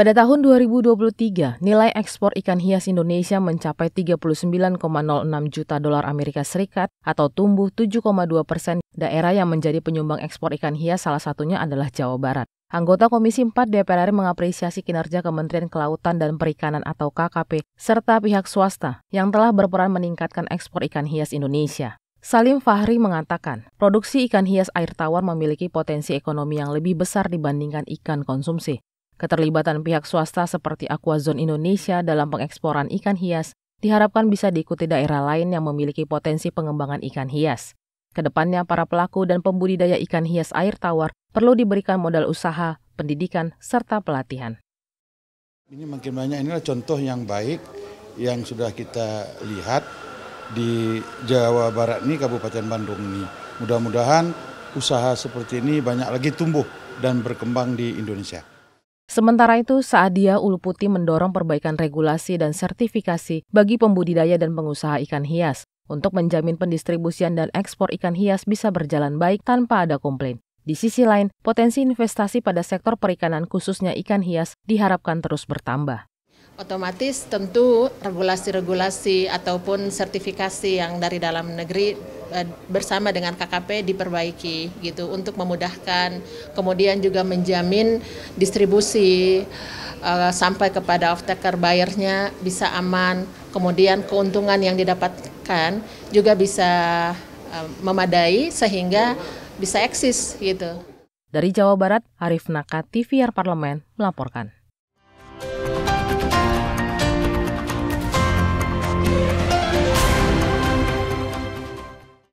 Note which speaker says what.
Speaker 1: Pada tahun 2023, nilai ekspor ikan hias Indonesia mencapai 39,06 juta dolar Amerika Serikat atau tumbuh 7,2 persen. Daerah yang menjadi penyumbang ekspor ikan hias salah satunya adalah Jawa Barat. Anggota Komisi 4 DPR RI mengapresiasi kinerja Kementerian Kelautan dan Perikanan atau KKP serta pihak swasta yang telah berperan meningkatkan ekspor ikan hias Indonesia. Salim Fahri mengatakan, produksi ikan hias air tawar memiliki potensi ekonomi yang lebih besar dibandingkan ikan konsumsi. Keterlibatan pihak swasta seperti Aquazone Indonesia dalam pengeksporan ikan hias diharapkan bisa diikuti daerah lain yang memiliki potensi pengembangan ikan hias. Kedepannya, para pelaku dan pembudidaya ikan hias air tawar perlu diberikan modal usaha, pendidikan, serta pelatihan.
Speaker 2: Ini makin banyak inilah contoh yang baik yang sudah kita lihat di Jawa Barat ini, Kabupaten Bandung ini. Mudah-mudahan usaha seperti ini banyak lagi tumbuh dan berkembang di Indonesia.
Speaker 1: Sementara itu, Saadia Ulu Putih mendorong perbaikan regulasi dan sertifikasi bagi pembudidaya dan pengusaha ikan hias untuk menjamin pendistribusian dan ekspor ikan hias bisa berjalan baik tanpa ada komplain. Di sisi lain, potensi investasi pada sektor perikanan khususnya ikan hias diharapkan terus bertambah.
Speaker 3: Otomatis tentu regulasi-regulasi ataupun sertifikasi yang dari dalam negeri eh, bersama dengan KKP diperbaiki gitu untuk memudahkan kemudian juga menjamin distribusi uh, sampai kepada off-taker buyernya bisa aman kemudian keuntungan yang didapatkan juga bisa uh, memadai sehingga bisa eksis gitu.
Speaker 1: Dari Jawa Barat, Arif Nakati, TVR Parlemen melaporkan.